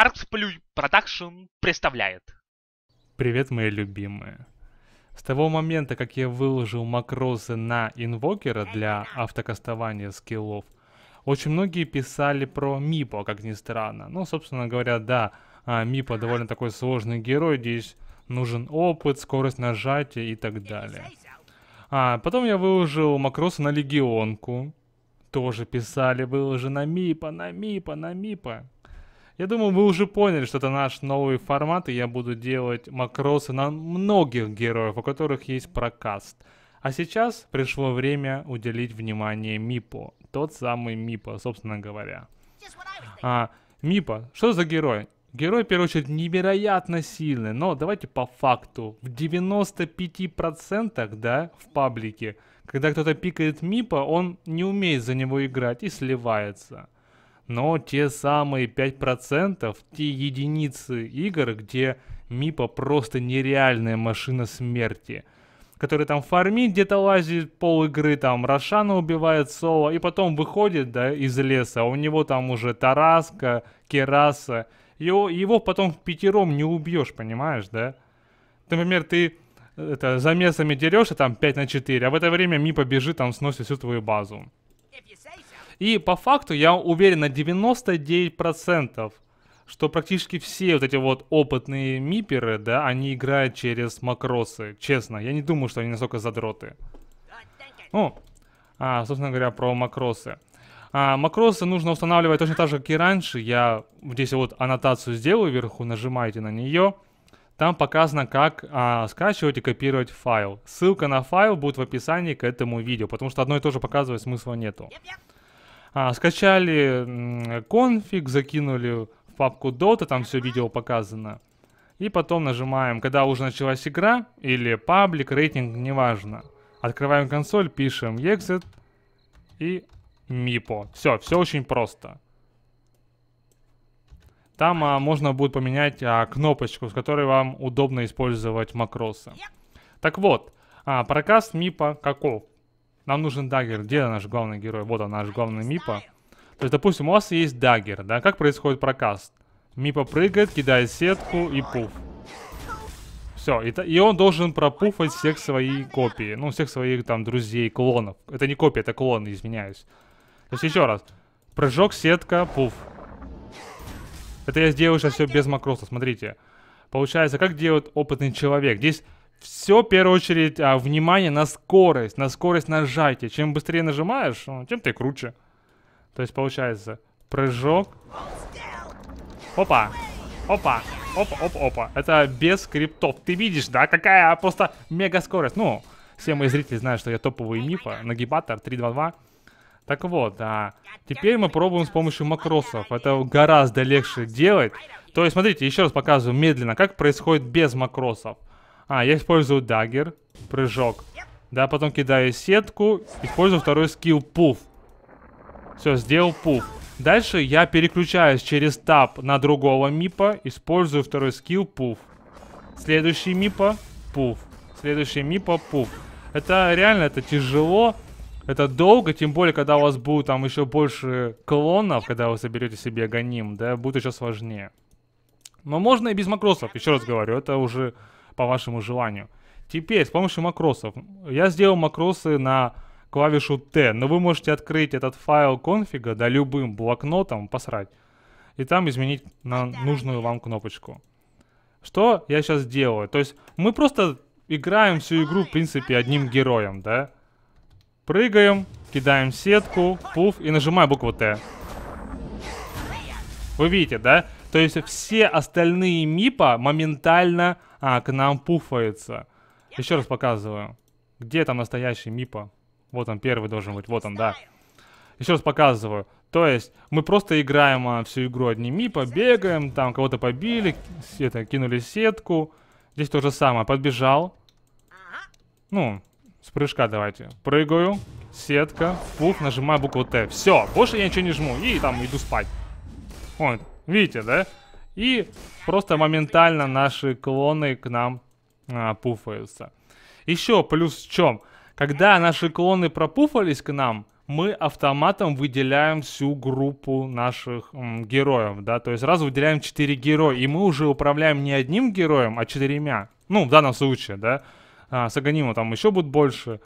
Arts Production представляет. Привет, мои любимые. С того момента, как я выложил Макросы на инвокера для автокастования скиллов, очень многие писали про Мипо, как ни странно. Ну, собственно говоря, да, а, Мипо довольно такой сложный герой, здесь нужен опыт, скорость нажатия и так далее. А, потом я выложил макросы на Легионку. Тоже писали, выложи на Мипа, на Мипа, на Мипа. Я думаю, вы уже поняли, что это наш новый формат, и я буду делать макросы на многих героев, у которых есть прокаст. А сейчас пришло время уделить внимание Мипо. Тот самый Мипо, собственно говоря. А, Мипо, что за герой? Герой, в первую очередь, невероятно сильный, но давайте по факту. В 95% да, в паблике, когда кто-то пикает Мипа, он не умеет за него играть и сливается но те самые 5%, те единицы игр, где Мипа просто нереальная машина смерти, который там фармит, где-то лазит пол игры, там Рошана убивает Соло, и потом выходит да, из леса, а у него там уже Тараска, Кераса, его, его потом в пятером не убьешь, понимаешь, да? Например, ты э, это, за замесами дерешься а там 5 на 4, а в это время Мипа бежит, там сносит всю твою базу. И по факту я уверен на 99%, что практически все вот эти вот опытные миперы, да, они играют через макросы. Честно, я не думаю, что они настолько задроты. Ну, а, собственно говоря, про макросы. А, макросы нужно устанавливать точно так же, как и раньше. Я здесь вот аннотацию сделаю вверху, нажимаете на нее. Там показано, как а, скачивать и копировать файл. Ссылка на файл будет в описании к этому видео, потому что одно и то же показывать смысла нету. Yep, yep. А, скачали конфиг, закинули в папку Dota, там все видео показано. И потом нажимаем, когда уже началась игра, или паблик, рейтинг, неважно. Открываем консоль, пишем exit и mipo. Все, все очень просто. Там а, можно будет поменять а, кнопочку, с которой вам удобно использовать макросы. Так вот, а, прокаст mipo каков? Нам нужен дагер. Где наш главный герой? Вот он, наш главный Мипа. То есть, допустим, у вас есть дагер, да? Как происходит прокаст? Мипа прыгает, кидает сетку и пуф. Все, и, и он должен пропуфать всех свои копии. Ну, всех своих там друзей, клонов. Это не копия, это клоны, извиняюсь. То есть, еще раз. Прыжок, сетка, пуф. Это я сделаю сейчас все без макроса, смотрите. Получается, как делает опытный человек. Здесь все, в первую очередь, а, внимание на скорость, на скорость нажатия. Чем быстрее нажимаешь, ну, тем ты круче. То есть, получается, прыжок. Опа, опа, опа, опа, опа. Это без скриптов. Ты видишь, да, какая просто мега скорость. Ну, все мои зрители знают, что я топовый мифа, нагибатор 322. Так вот, а теперь мы пробуем с помощью макросов. Это гораздо легче делать. То есть, смотрите, еще раз показываю медленно, как происходит без макросов. А, я использую дагер, прыжок. Да, потом кидаю сетку, использую второй скилл пуф. Все, сделал пуф. Дальше я переключаюсь через тап на другого мипа, использую второй скилл пуф. Следующий мипа пуф. Следующий мипа пуф. Это реально, это тяжело, это долго, тем более, когда у вас будет там еще больше клонов, когда вы соберете себе гоним, да, будет еще сложнее. Но можно и без макросов, еще раз говорю, это уже по вашему желанию. Теперь с помощью макросов. Я сделал макросы на клавишу T, но вы можете открыть этот файл конфига, да любым блокнотом, посрать, и там изменить на нужную вам кнопочку. Что я сейчас делаю? То есть мы просто играем всю игру, в принципе, одним героем, да? Прыгаем, кидаем сетку, пуф, и нажимаем букву Т. Вы видите, да? То есть все остальные мипа моментально а, к нам пуфаются. Еще раз показываю. Где там настоящий мипа? Вот он первый должен быть, вот он, да. Еще раз показываю. То есть мы просто играем а, всю игру одним мипа, бегаем, там кого-то побили, это, кинули сетку. Здесь то же самое, подбежал. Ну, с прыжка давайте. Прыгаю, сетка, пух, нажимаю букву Т. Все, больше я ничего не жму и там иду спать. Вот, Видите, да? И просто моментально наши клоны к нам а, пуфаются. Еще плюс в чем? Когда наши клоны пропуфались к нам, мы автоматом выделяем всю группу наших м, героев, да, то есть сразу выделяем 4 героя, и мы уже управляем не одним героем, а четырьмя, ну, в данном случае, да, а, с Аганимом там еще будет больше,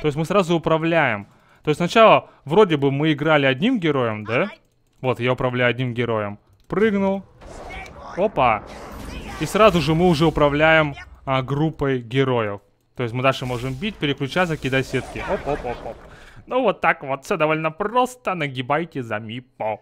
то есть мы сразу управляем, то есть сначала вроде бы мы играли одним героем, да, вот, я управляю одним героем, Прыгнул. Опа. И сразу же мы уже управляем а, группой героев. То есть мы дальше можем бить, переключаться, кидать сетки. Оп-оп-оп-оп. Ну вот так вот, все довольно просто. Нагибайте за мипо.